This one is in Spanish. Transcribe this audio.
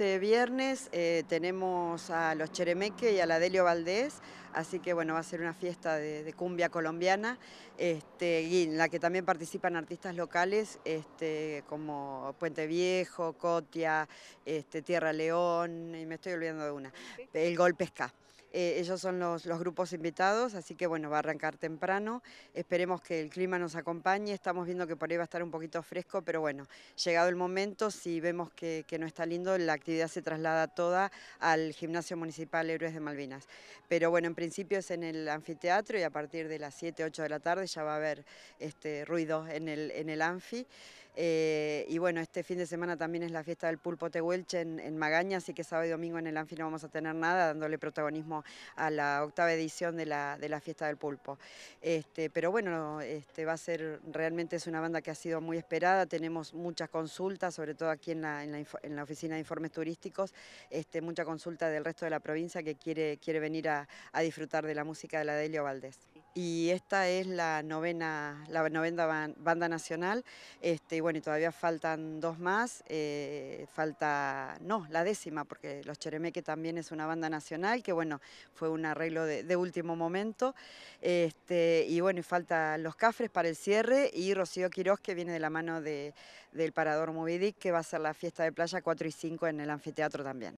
este viernes eh, tenemos a los Cheremeque y a la Delio Valdés, así que bueno, va a ser una fiesta de, cumbia colombiana, este, en la que también participan artistas locales este, como Puente Viejo, Cotia, este, Tierra León, y me estoy olvidando de una, El Golpe eh, ellos son los, grupos invitados, así que bueno, va a arrancar temprano. Esperemos que el clima nos acompañe. Estamos viendo que por ahí va a estar un poquito fresco, pero bueno, llegado el momento, si vemos que, no está lindo, la actividad se traslada toda al Gimnasio Municipal Héroes de Malvinas. Pero bueno, en principio es en el anfiteatro y a partir de las 7, 8 de la tarde ya va a haber este, ruido en el, en el anfi. Eh, y bueno, este fin de semana también es la fiesta del pulpo tehuelche en, en Magaña, así que sábado y domingo en el anfi no vamos a tener nada, dándole protagonismo a la octava edición de la, de la Fiesta del Pulpo. Este, pero bueno, este, va a ser, realmente es una banda que ha sido muy esperada, tenemos muchas consultas, sobre todo aquí en la, Oficina de Informes Turísticos, este, mucha consulta del resto de la provincia que quiere, quiere venir a, a disfrutar de la música de la Delio Valdés y esta es la novena, la novena banda nacional. Este, y bueno, y todavía faltan dos más, eh, falta, no, la décima, porque Los Cheremeque también es una banda nacional, que bueno, fue un arreglo de, último momento. Este, y bueno, y falta Los Cafres para el cierre y Rocío Quirós, que viene de la mano de, del Parador Movidic, que va a ser la fiesta de playa 4 y 5 en el anfiteatro también.